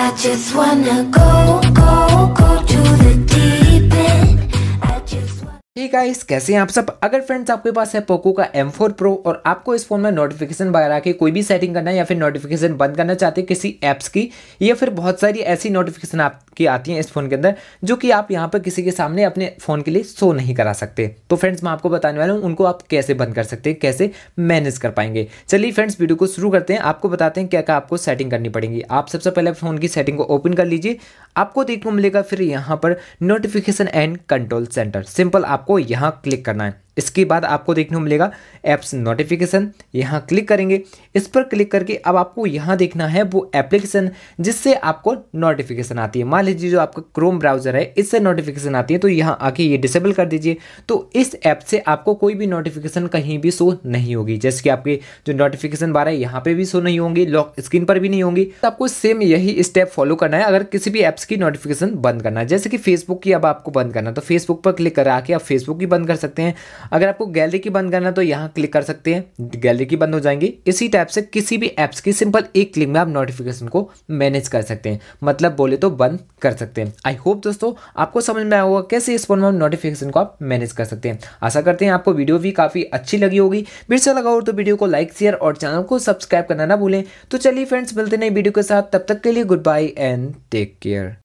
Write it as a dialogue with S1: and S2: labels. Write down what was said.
S1: I just wanna go, go ठीक है इस कैसे हैं आप सब अगर फ्रेंड्स आपके पास है पोको का M4 Pro और आपको इस फोन में नोटिफिकेशन वगैरह की कोई भी सेटिंग करना है या फिर नोटिफिकेशन बंद करना चाहते हैं किसी ऐप्स की या फिर बहुत सारी ऐसी नोटिफिकेशन आपकी आती हैं इस फोन के अंदर जो कि आप यहां पर किसी के सामने अपने फ़ोन के लिए शो नहीं करा सकते तो फ्रेंड्स मैं आपको बताने वाला हूँ उनको आप कैसे बंद कर सकते हैं कैसे मैनेज कर पाएंगे चलिए फ्रेंड्स वीडियो को शुरू करते हैं आपको बताते हैं क्या क्या आपको सेटिंग करनी पड़ेगी आप सबसे पहले फ़ोन की सेटिंग को ओपन कर लीजिए आपको देखने को मिलेगा फिर यहाँ पर notification and control centre simple आप आपको यहाँ क्लिक करना है इसके बाद आपको देखने को मिलेगा एप्स नोटिफिकेशन यहाँ क्लिक करेंगे इस पर क्लिक करके अब आपको यहाँ देखना है वो एप्लीकेशन जिससे आपको नोटिफिकेशन आती है मान लीजिए जो आपका क्रोम ब्राउजर है इससे नोटिफिकेशन आती है तो यहाँ आके ये डिसेबल कर दीजिए तो इस ऐप से आपको कोई भी नोटिफिकेशन कहीं भी शो नहीं होगी जैसे कि आपके जो नोटिफिकेशन बार है यहाँ पर भी शो नहीं होंगी लॉक स्क्रीन पर भी नहीं होंगी तो आपको सेम यही स्टेप फॉलो करना है अगर किसी भी ऐप्स की नोटिफिकेशन बंद करना है जैसे कि फेसबुक की अब आपको बंद करना तो फेसबुक पर क्लिक करा के आप फेसबुक की बंद कर सकते हैं अगर आपको गैलरी की बंद करना तो यहाँ क्लिक कर सकते हैं गैलरी की बंद हो जाएंगी इसी टाइप से किसी भी ऐप्स की सिंपल एक क्लिक में आप नोटिफिकेशन को मैनेज कर सकते हैं मतलब बोले तो बंद कर सकते हैं आई होप दोस्तों आपको समझ में आया होगा कैसे इस फोन में नोटिफिकेशन को आप मैनेज कर सकते हैं आशा करते हैं आपको वीडियो भी काफ़ी अच्छी लगी होगी फिर से लगा हो तो वीडियो को लाइक शेयर और चैनल को सब्सक्राइब करना ना भूलें तो चलिए फ्रेंड्स मिलते नई वीडियो के साथ तब तक के लिए goodbye and take care